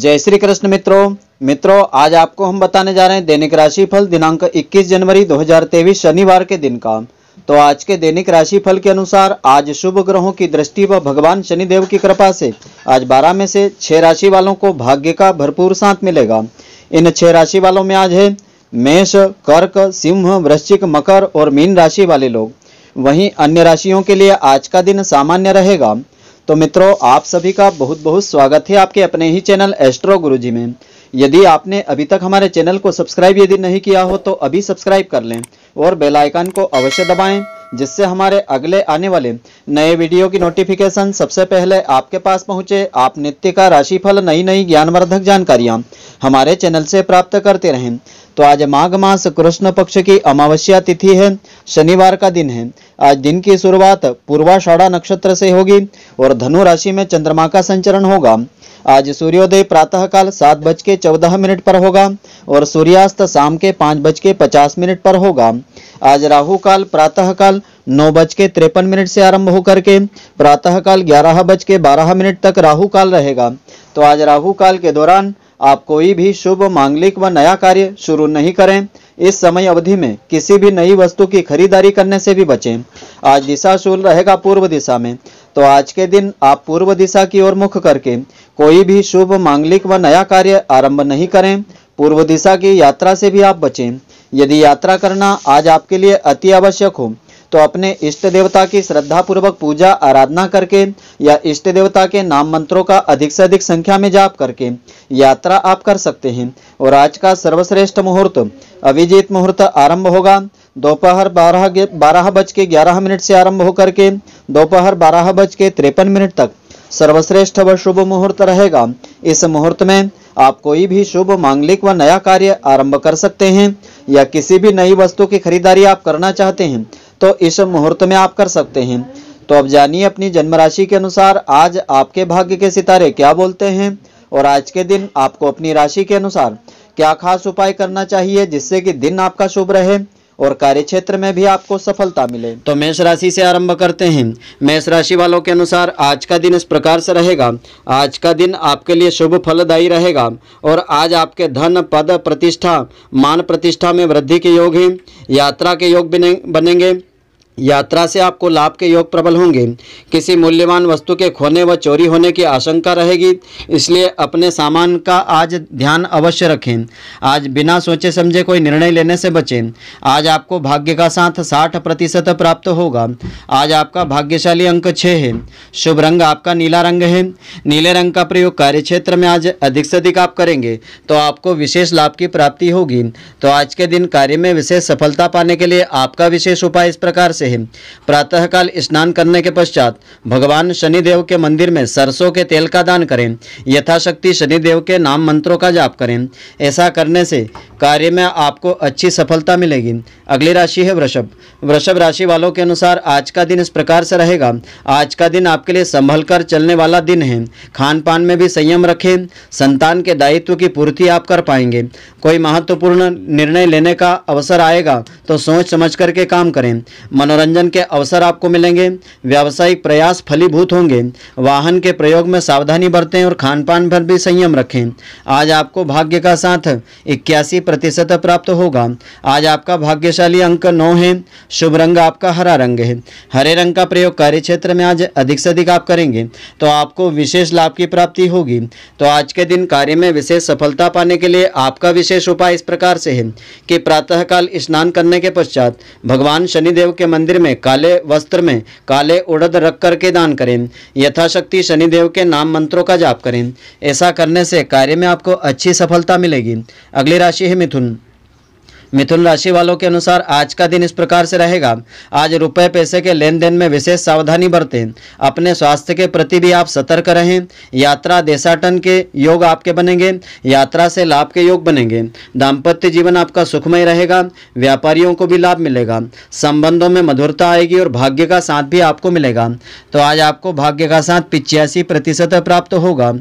जय श्री कृष्ण मित्रों मित्रों आज आपको हम बताने जा रहे हैं दैनिक राशि फल दिनांक 21 जनवरी 2023 शनिवार के दिन का तो आज के दैनिक राशि फल के अनुसार आज शुभ ग्रहों की दृष्टि व भगवान शनिदेव की कृपा से आज 12 में से छह राशि वालों को भाग्य का भरपूर साथ मिलेगा इन छह राशि वालों में आज है मेष कर्क सिंह वृश्चिक मकर और मीन राशि वाले लोग वहीं अन्य राशियों के लिए आज का दिन सामान्य रहेगा तो मित्रों आप सभी का बहुत बहुत स्वागत है आपके अपने ही चैनल एस्ट्रो गुरुजी में यदि आपने अभी तक हमारे चैनल को सब्सक्राइब यदि नहीं किया हो तो अभी सब्सक्राइब कर लें और बेल आइकन को अवश्य दबाएं जिससे हमारे अगले आने वाले नए वीडियो की नोटिफिकेशन सबसे पहले आपके पास पहुंचे आप नित्य का राशिफल नई नई ज्ञानवर्धक जानकारियां हमारे चैनल से प्राप्त करते रहें तो आज माघ मास कृष्ण पक्ष की अमावस्या तिथि है शनिवार का दिन है आज दिन की शुरुआत पूर्वाषाढ़ा नक्षत्र से होगी और धनु राशि में चंद्रमा का संचरण होगा आज सूर्योदय प्रातःकाल सात बज के चौदह मिनट पर होगा और सूर्यास्त शाम के पाँच बज के पचास मिनट पर होगा आज राहु काल प्रातःकाल नौ बज के तिरपन मिनट से आरंभ होकर के प्रातःकाल ग्यारह बज के बारह मिनट तक राहु काल रहेगा तो आज राहु काल के दौरान आप कोई भी शुभ मांगलिक व नया कार्य शुरू नहीं करें इस समय अवधि में किसी भी नई वस्तु की खरीदारी करने से भी बचें आज दिशा शूल रहेगा पूर्व दिशा में तो आज के दिन आप पूर्व दिशा की ओर मुख करके कोई भी शुभ मांगलिक व नया कार्य आरंभ नहीं करें पूर्व दिशा की यात्रा से भी आप बचें यदि यात्रा करना आज आपके लिए अति आवश्यक हो तो अपने इष्ट देवता की श्रद्धा पूर्वक पूजा आराधना करके या इष्ट देवता के नाम मंत्रों का अधिक से अधिक संख्या में जाप करके यात्रा आप कर सकते हैं और आज का सर्वश्रेष्ठ मुहूर्त अभिजीत मुहूर्त आरंभ होगा दोपहर बारह बारह बज के ग्यारह मिनट से आरंभ होकर के दोपहर बारह बज के तिरपन मिनट तक सर्वश्रेष्ठ व शुभ मुहूर्त रहेगा इस मुहूर्त में आप कोई भी शुभ मांगलिक व नया कार्य आरंभ कर सकते हैं या किसी भी नई वस्तु की खरीदारी आप करना चाहते हैं तो इस मुहूर्त में आप कर सकते हैं तो अब जानिए अपनी जन्म राशि के अनुसार आज आपके भाग्य के सितारे क्या बोलते हैं और आज के दिन आपको अपनी राशि के अनुसार क्या खास उपाय करना चाहिए जिससे कि दिन आपका शुभ रहे और कार्य क्षेत्र में भी आपको सफलता मिले तो मेष राशि से आरंभ करते हैं मेष राशि वालों के अनुसार आज का दिन इस प्रकार से रहेगा आज का दिन आपके लिए शुभ फलदायी रहेगा और आज आपके धन पद प्रतिष्ठा मान प्रतिष्ठा में वृद्धि के योग हैं यात्रा के योग बनेंगे यात्रा से आपको लाभ के योग प्रबल होंगे किसी मूल्यवान वस्तु के खोने व चोरी होने की आशंका रहेगी इसलिए अपने सामान का आज ध्यान अवश्य रखें आज बिना सोचे समझे कोई निर्णय लेने से बचें आज आपको भाग्य का साथ साठ प्रतिशत प्राप्त होगा आज आपका भाग्यशाली अंक छः है शुभ रंग आपका नीला रंग है नीले रंग का प्रयोग क्षेत्र में आज अधिक से अधिक आप करेंगे तो आपको विशेष लाभ की प्राप्ति होगी तो आज के दिन कार्य में विशेष सफलता पाने के लिए आपका विशेष उपाय इस प्रकार से हैं प्रातःकाल स्नान करने के पश्चात भगवान शनिदेव के मंदिर में सरसों के तेल का दान करें यथाशक्ति शनिदेव के नाम मंत्रों का जाप करें ऐसा करने से कार्य में आपको अच्छी सफलता मिलेगी अगली राशि है वृषभ वृषभ राशि वालों के अनुसार आज का दिन इस प्रकार से रहेगा आज का दिन आपके लिए संभल कर चलने वाला दिन है खान पान में भी संयम रखें संतान के दायित्व की पूर्ति आप कर पाएंगे कोई महत्वपूर्ण निर्णय लेने का अवसर आएगा तो सोच समझ करके काम करें मनोरंजन के अवसर आपको मिलेंगे व्यावसायिक प्रयास फलीभूत होंगे वाहन के प्रयोग में सावधानी बरतें और खान पान पर भी संयम रखें आज आपको भाग्य का साथ इक्यासी प्रतिशत प्राप्त होगा आज आपका भाग्य भाग्यशाली अंक नौ है शुभ रंग आपका हरा रंग है हरे रंग का प्रयोग कार्य क्षेत्र में आज अधिक से अधिक आप करेंगे तो आपको विशेष लाभ की प्राप्ति होगी तो आज के दिन कार्य में विशेष सफलता पाने के लिए आपका विशेष उपाय इस प्रकार से है कि प्रातःकाल स्नान करने के पश्चात भगवान शनिदेव के मंदिर में काले वस्त्र में काले उड़द रख करके दान करें यथाशक्ति शनिदेव के नाम मंत्रों का जाप करें ऐसा करने से कार्य में आपको अच्छी सफलता मिलेगी अगली राशि है मिथुन मिथुन राशि वालों के अनुसार आज का दिन इस प्रकार से रहेगा आज रुपए पैसे के लेन देन में विशेष सावधानी बरतें अपने स्वास्थ्य के प्रति भी आप सतर्क रहें यात्रा देशाटन के योग आपके बनेंगे यात्रा से लाभ के योग बनेंगे दाम्पत्य जीवन आपका सुखमय रहेगा व्यापारियों को भी लाभ मिलेगा संबंधों में मधुरता आएगी और भाग्य का साथ भी आपको मिलेगा तो आज आपको भाग्य का साथ पिचासी प्रतिशत प्राप्त होगा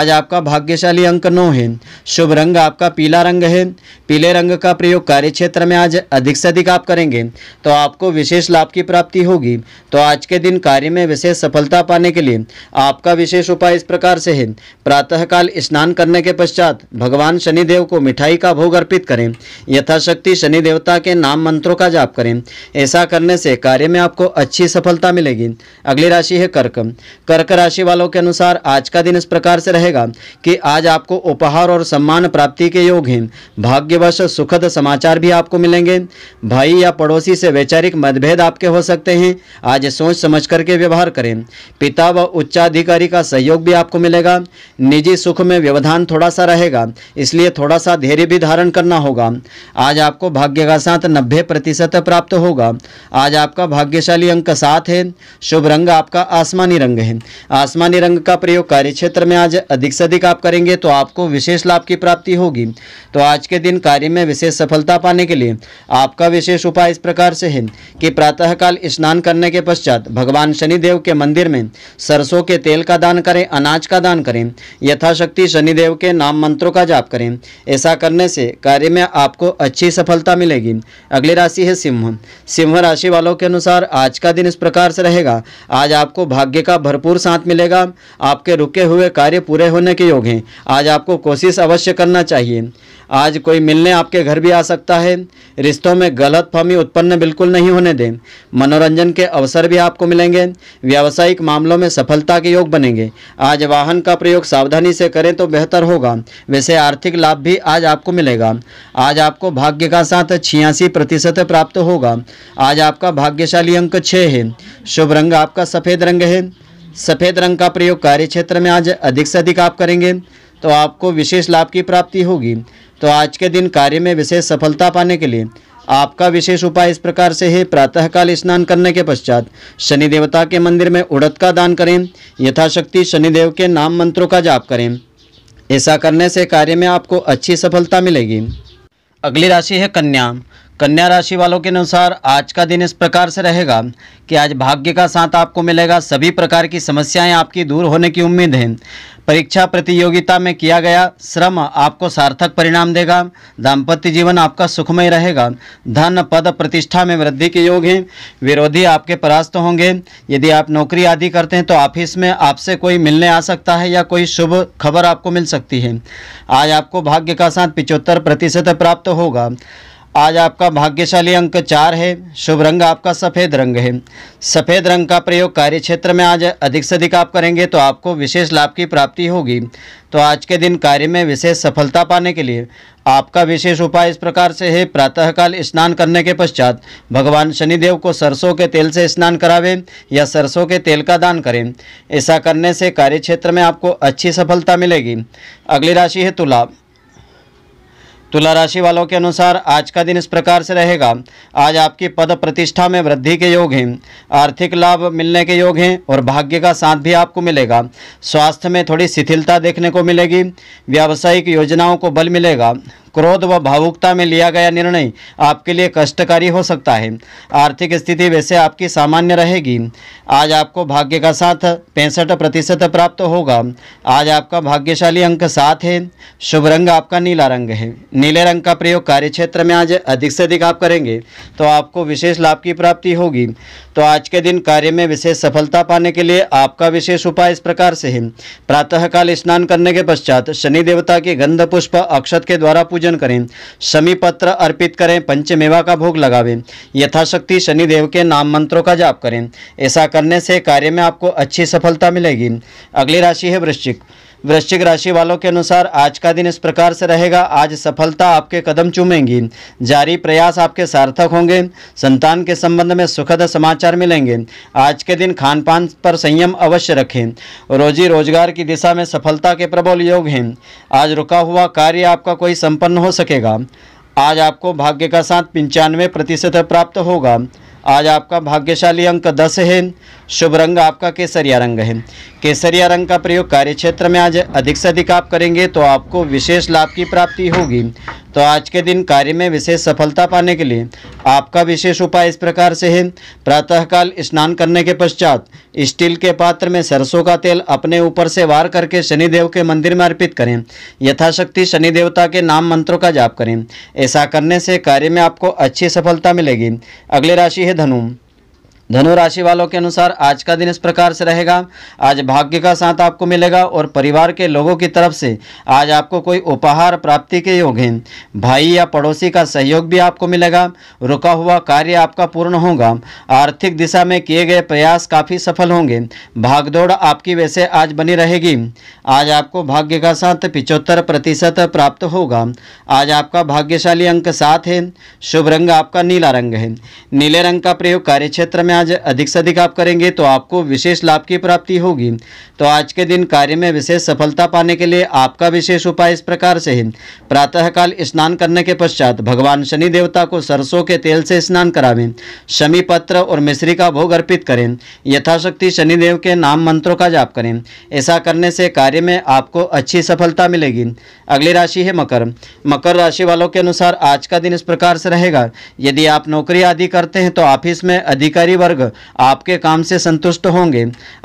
आज आपका भाग्यशाली अंक नौ है शुभ रंग आपका पीला रंग है पीले रंग का प्रयोग कार्य क्षेत्र में आज अधिक से अधिक आप करेंगे तो आपको विशेष लाभ की प्राप्ति होगी तो आज के दिन कार्य में विशेष सफलता पाने के लिए आपका विशेष उपाय इस प्रकार से है प्रातःकाल स्नान करने के पश्चात भगवान शनिदेव को मिठाई का भोग अर्पित करें यथाशक्ति शनि देवता के नाम मंत्रों का जाप करें ऐसा करने से कार्य में आपको अच्छी सफलता मिलेगी अगली राशि है कर्क कर्क राशि वालों के अनुसार आज का दिन इस प्रकार से रहेगा कि आज आपको उपहार और सम्मान प्राप्ति के योग हैं भाग्यवश सुखद समाचार समाचार भी आपको मिलेंगे भाई या पड़ोसी से वैचारिक मतभेद आपके हो सकते हैं आज सोच समझ करके व्यवहार करें पिता व उच्चाधिकारी का सहयोग भी आपको मिलेगा निजी सुख में व्यवधान थोड़ा सा रहेगा इसलिए थोड़ा सा धैर्य भी धारण करना होगा आज आपको भाग्य का साथ नब्बे प्रतिशत प्राप्त होगा आज आपका भाग्यशाली अंक सात है शुभ रंग आपका आसमानी रंग है आसमानी रंग का प्रयोग कार्य क्षेत्र में आज अधिक से अधिक आप करेंगे तो आपको विशेष लाभ की प्राप्ति होगी तो आज के दिन कार्य में विशेष सफलता शुद्धता पाने के लिए आपका विशेष उपाय इस प्रकार से है कि प्रातःकाल स्नान करने के पश्चात भगवान शनिदेव के मंदिर में सरसों के तेल का दान करें अनाज का दान करें यथाशक्ति शनिदेव के नाम मंत्रों का जाप करें ऐसा करने से कार्य में आपको अच्छी सफलता मिलेगी अगली राशि है सिंह सिंह राशि वालों के अनुसार आज का दिन इस प्रकार से रहेगा आज आपको भाग्य का भरपूर साथ मिलेगा आपके रुके हुए कार्य पूरे होने के योग हैं आज आपको कोशिश अवश्य करना चाहिए आज कोई मिलने आपके घर भी आ सकता है रिश्तों में गलत फहमी उत्पन्न बिल्कुल नहीं होने दें मनोरंजन के अवसर भी आपको मिलेंगे व्यावसायिक मामलों में सफलता के योग बनेंगे आज वाहन का प्रयोग सावधानी से करें तो बेहतर होगा वैसे आर्थिक लाभ भी आज आपको मिलेगा आज आपको भाग्य का साथ छियासी प्रतिशत प्राप्त होगा आज आपका भाग्यशाली अंक छः है शुभ रंग आपका सफ़ेद रंग है सफ़ेद रंग का प्रयोग कार्य क्षेत्र में आज अधिक से अधिक आप करेंगे तो आपको विशेष लाभ की प्राप्ति होगी तो आज के दिन कार्य में विशेष सफलता पाने के लिए आपका विशेष उपाय इस प्रकार से है प्रातःकाल स्नान करने के पश्चात शनि देवता के मंदिर में उड़द का दान करें यथाशक्ति शनिदेव के नाम मंत्रों का जाप करें ऐसा करने से कार्य में आपको अच्छी सफलता मिलेगी अगली राशि है कन्या कन्या राशि वालों के अनुसार आज का दिन इस प्रकार से रहेगा कि आज भाग्य का साथ आपको मिलेगा सभी प्रकार की समस्याएं आपकी दूर होने की उम्मीद है परीक्षा प्रतियोगिता में किया गया श्रम आपको सार्थक परिणाम देगा दाम्पत्य जीवन आपका सुखमय रहेगा धन पद प्रतिष्ठा में वृद्धि के योग हैं विरोधी आपके परास्त होंगे यदि आप नौकरी आदि करते हैं तो ऑफिस में आपसे कोई मिलने आ सकता है या कोई शुभ खबर आपको मिल सकती है आज आपको भाग्य का साथ पिचहत्तर प्रतिशत प्राप्त होगा आज आपका भाग्यशाली अंक चार है शुभ रंग आपका सफ़ेद रंग है सफ़ेद रंग का प्रयोग कार्य क्षेत्र में आज अधिक से अधिक आप करेंगे तो आपको विशेष लाभ की प्राप्ति होगी तो आज के दिन कार्य में विशेष सफलता पाने के लिए आपका विशेष उपाय इस प्रकार से है प्रातःकाल स्नान करने के पश्चात भगवान शनिदेव को सरसों के तेल से स्नान करावें या सरसों के तेल का दान करें ऐसा करने से कार्य क्षेत्र में आपको अच्छी सफलता मिलेगी अगली राशि है तुला तुला राशि वालों के अनुसार आज का दिन इस प्रकार से रहेगा आज आपकी पद प्रतिष्ठा में वृद्धि के योग हैं आर्थिक लाभ मिलने के योग हैं और भाग्य का साथ भी आपको मिलेगा स्वास्थ्य में थोड़ी शिथिलता देखने को मिलेगी व्यावसायिक योजनाओं को बल मिलेगा क्रोध व भावुकता में लिया गया निर्णय आपके लिए कष्टकारी हो सकता है आर्थिक स्थिति वैसे आपकी सामान्य रहेगी आज आपको भाग्य का साथ पैंसठ प्रतिशत प्राप्त होगा आज आपका भाग्यशाली अंक सात है शुभ रंग आपका नीला रंग है नीले रंग का प्रयोग कार्य क्षेत्र में आज अधिक से अधिक आप करेंगे तो आपको विशेष लाभ की प्राप्ति होगी तो आज के दिन कार्य में विशेष सफलता पाने के लिए आपका विशेष उपाय इस प्रकार से है प्रातःकाल स्नान करने के पश्चात शनि देवता के गंध पुष्प अक्षत के द्वारा पूजा पूजन करें पत्र अर्पित करें पंचमेवा का भोग लगावें यथाशक्ति शनिदेव के नाम मंत्रों का जाप करें ऐसा करने से कार्य में आपको अच्छी सफलता मिलेगी अगली राशि है वृश्चिक वृश्चिक राशि वालों के अनुसार आज का दिन इस प्रकार से रहेगा आज सफलता आपके कदम चूमेंगी जारी प्रयास आपके सार्थक होंगे संतान के संबंध में सुखद समाचार मिलेंगे आज के दिन खान पान पर संयम अवश्य रखें रोजी रोजगार की दिशा में सफलता के प्रबल योग हैं आज रुका हुआ कार्य आपका कोई संपन्न हो सकेगा आज आपको भाग्य का साथ पंचानवे प्रतिशत प्राप्त होगा आज आपका भाग्यशाली अंक दस है शुभ रंग आपका केसरिया रंग है केसरिया रंग का प्रयोग कार्य क्षेत्र में आज अधिक से अधिक आप करेंगे तो आपको विशेष लाभ की प्राप्ति होगी तो आज के दिन कार्य में विशेष सफलता पाने के लिए आपका विशेष उपाय इस प्रकार से है प्रातःकाल स्नान करने के पश्चात स्टील के पात्र में सरसों का तेल अपने ऊपर से वार करके शनिदेव के मंदिर में अर्पित करें यथाशक्ति शनि देवता के नाम मंत्रों का जाप करें ऐसा करने से कार्य में आपको अच्छी सफलता मिलेगी अगली राशि है धनु धनु राशि वालों के अनुसार आज का दिन इस प्रकार से रहेगा आज भाग्य का साथ आपको मिलेगा और परिवार के लोगों की तरफ से आज आपको कोई उपहार प्राप्ति के योग हैं भाई या पड़ोसी का सहयोग भी आपको मिलेगा रुका हुआ कार्य आपका पूर्ण होगा आर्थिक दिशा में किए गए प्रयास काफ़ी सफल होंगे भागदौड़ आपकी वैसे आज बनी रहेगी आज आपको भाग्य का साथ पिचहत्तर प्रतिशत प्राप्त होगा आज आपका भाग्यशाली अंक सात है शुभ रंग आपका नीला रंग है नीले रंग का प्रयोग कार्यक्षेत्र में आज अधिक से अधिक आप करेंगे तो आपको विशेष लाभ की प्राप्ति होगी तो आज के दिन कार्य में विशेष सफलता पाने के लिए आपका विशेष उपाय इस प्रकार से है प्रातःकाल स्नान करने के पश्चात भगवान शनि देवता को सरसों के तेल से स्नान करावें शमी पत्र और मिश्री का भोग अर्पित करें यथाशक्ति शनिदेव के नाम मंत्रों का जाप करें ऐसा करने से कार्य में आपको अच्छी सफलता मिलेगी अगली राशि है मकर मकर राशि वालों के अनुसार आज का दिन इस प्रकार से रहेगा यदि आप नौकरी आदि करते हैं तो ऑफिस में अधिकारी वर्ग आपके काम से संतुष्ट होंगे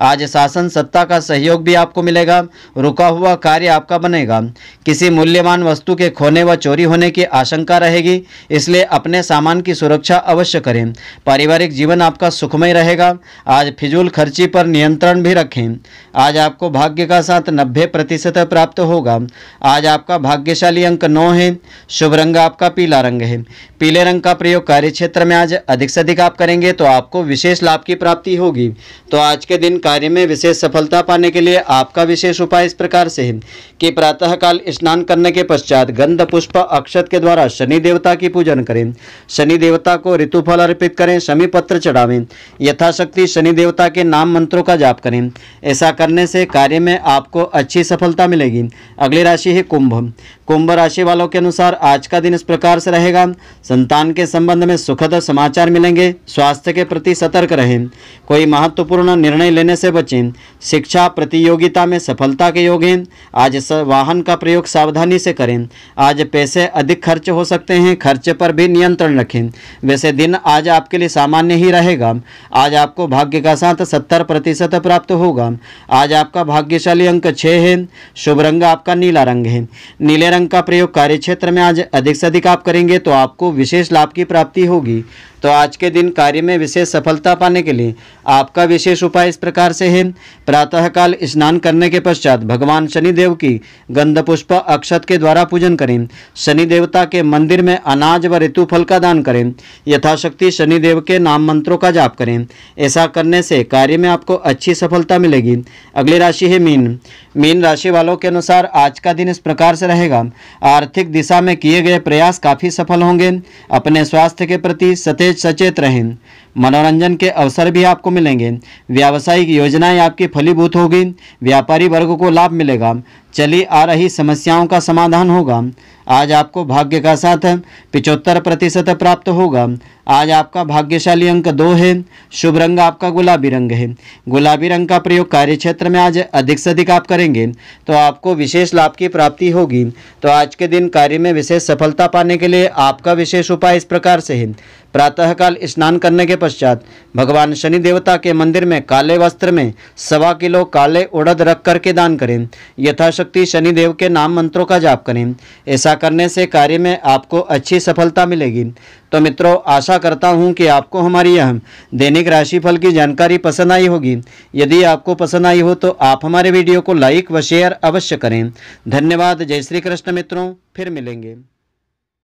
आज शासन सत्ता का सहयोग भी आपको मिलेगा रुका हुआ कार्य आपका बनेगा किसी मूल्यवान वस्तु के खोने व चोरी होने की आशंका रहेगी इसलिए अपने सामान की सुरक्षा अवश्य करें पारिवारिक जीवन आपका सुखमय रहेगा आज फिजूल खर्ची पर नियंत्रण भी रखें आज आपको भाग्य का साथ नब्बे प्रतिशत प्राप्त होगा आज आपका भाग्यशाली अंक नौ है शुभ रंग आपका पीला रंग है पीले रंग का प्रयोग कार्य क्षेत्र में आज अधिक से अधिक आप करेंगे तो आपको विशेष लाभ की प्राप्ति होगी तो आज के दिन कार्य में विशेष सफलता पाने के लिए आपका विशेष उपाय इस प्रकार से है कि प्रातःकाल स्नान करने के पश्चात गंध पुष्प अक्षत के द्वारा शनि देवता की पूजन करें शनि देवता को ऋतुफल अर्पित करें शमी पत्र चढ़ावें यथाशक्ति शनि देवता के नाम मंत्रों का जाप करें ऐसा करने से कार्य में आपको अच्छी सफलता मिलेगी अगली राशि है कुंभ कुंभ राशि वालों के अनुसार आज का दिन इस प्रकार से रहेगा संतान के संबंध में सुखद समाचार मिलेंगे स्वास्थ्य के प्रति सतर्क रहें कोई महत्वपूर्ण निर्णय लेने से बचें शिक्षा प्रतियोगिता में सफलता के योग हैं आज वाहन का प्रयोग सावधानी से करें आज पैसे अधिक खर्च हो सकते हैं खर्चे पर भी नियंत्रण रखें वैसे दिन आज आपके लिए सामान्य ही रहेगा आज आपको भाग्य का साथ सत्तर प्रतिशत प्राप्त होगा आज आपका भाग्यशाली अंक छः है शुभ रंग आपका नीला रंग है नीले रंग का प्रयोग कार्य में आज अधिक से अधिक आप करेंगे तो आपको विशेष लाभ की प्राप्ति होगी तो आज के दिन कार्य में विशेष सफलता पाने के लिए आपका विशेष उपाय इस प्रकार से है प्रातःकाल स्नान करने के पश्चात भगवान शनिदेव की गंध पुष्प अक्षत के द्वारा पूजन करें शनि देवता के मंदिर में अनाज व ऋतु फल का दान करें यथाशक्ति शनिदेव के नाम मंत्रों का जाप करें ऐसा करने से कार्य में आपको अच्छी सफलता मिलेगी अगली राशि है मीन मीन राशि वालों के अनुसार आज का दिन इस प्रकार से रहेगा आर्थिक दिशा में किए गए प्रयास काफ़ी सफल होंगे अपने स्वास्थ्य के प्रति सतह सचेत रहें मनोरंजन के अवसर भी आपको मिलेंगे व्यावसायिक योजनाएं आपकी फलीभूत होगी व्यापारी वर्ग को लाभ मिलेगा चली आ रही समस्याओं का समाधान होगा आज आपको भाग्य का साथ पिचहत्तर प्रतिशत प्राप्त होगा आज आपका भाग्यशाली अंक दो है शुभ रंग आपका गुलाबी रंग है गुलाबी रंग का प्रयोग कार्य क्षेत्र में आज अधिक से अधिक आप करेंगे तो आपको विशेष लाभ की प्राप्ति होगी तो आज के दिन कार्य में विशेष सफलता पाने के लिए आपका विशेष उपाय इस प्रकार से है प्रातःकाल स्नान करने के पश्चात भगवान शनि देवता के मंदिर में काले वस्त्र में सवा किलो काले उड़द रख कर के दान करें यथाशक्ति शनि देव के नाम मंत्रों का जाप करें ऐसा करने से कार्य में आपको अच्छी सफलता मिलेगी तो मित्रों आशा करता हूं कि आपको हमारी यह दैनिक राशिफल की जानकारी पसंद आई होगी यदि आपको पसंद आई हो तो आप हमारे वीडियो को लाइक व शेयर अवश्य करें धन्यवाद जय श्री कृष्ण मित्रों फिर मिलेंगे